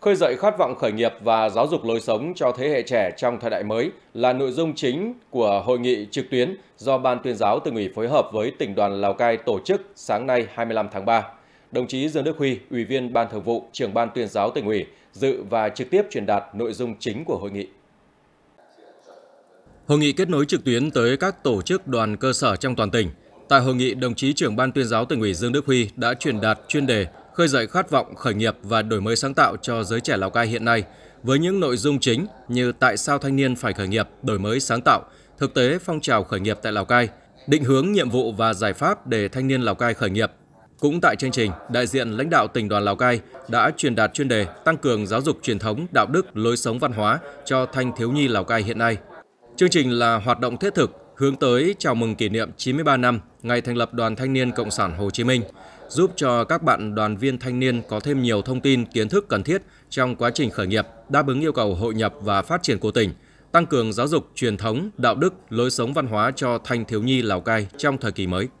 Khơi dậy khát vọng khởi nghiệp và giáo dục lối sống cho thế hệ trẻ trong thời đại mới là nội dung chính của hội nghị trực tuyến do Ban tuyên giáo tỉnh ủy phối hợp với tỉnh đoàn Lào Cai tổ chức sáng nay 25 tháng 3. Đồng chí Dương Đức Huy, Ủy viên Ban Thường vụ, trưởng Ban tuyên giáo tỉnh ủy, dự và trực tiếp truyền đạt nội dung chính của hội nghị. Hội nghị kết nối trực tuyến tới các tổ chức đoàn cơ sở trong toàn tỉnh. Tại hội nghị, đồng chí trưởng Ban tuyên giáo tỉnh ủy Dương Đức Huy đã truyền đạt chuyên đề khơi dậy khát vọng khởi nghiệp và đổi mới sáng tạo cho giới trẻ Lào Cai hiện nay với những nội dung chính như tại sao thanh niên phải khởi nghiệp, đổi mới sáng tạo, thực tế phong trào khởi nghiệp tại Lào Cai, định hướng nhiệm vụ và giải pháp để thanh niên Lào Cai khởi nghiệp. Cũng tại chương trình, đại diện lãnh đạo tỉnh đoàn Lào Cai đã truyền đạt chuyên đề tăng cường giáo dục truyền thống, đạo đức, lối sống văn hóa cho thanh thiếu nhi Lào Cai hiện nay. Chương trình là hoạt động thiết thực hướng tới chào mừng kỷ niệm 93 năm ngày thành lập Đoàn Thanh niên Cộng sản Hồ Chí Minh, giúp cho các bạn đoàn viên thanh niên có thêm nhiều thông tin, kiến thức cần thiết trong quá trình khởi nghiệp, đáp ứng yêu cầu hội nhập và phát triển của tỉnh, tăng cường giáo dục truyền thống, đạo đức, lối sống văn hóa cho thanh thiếu nhi Lào Cai trong thời kỳ mới.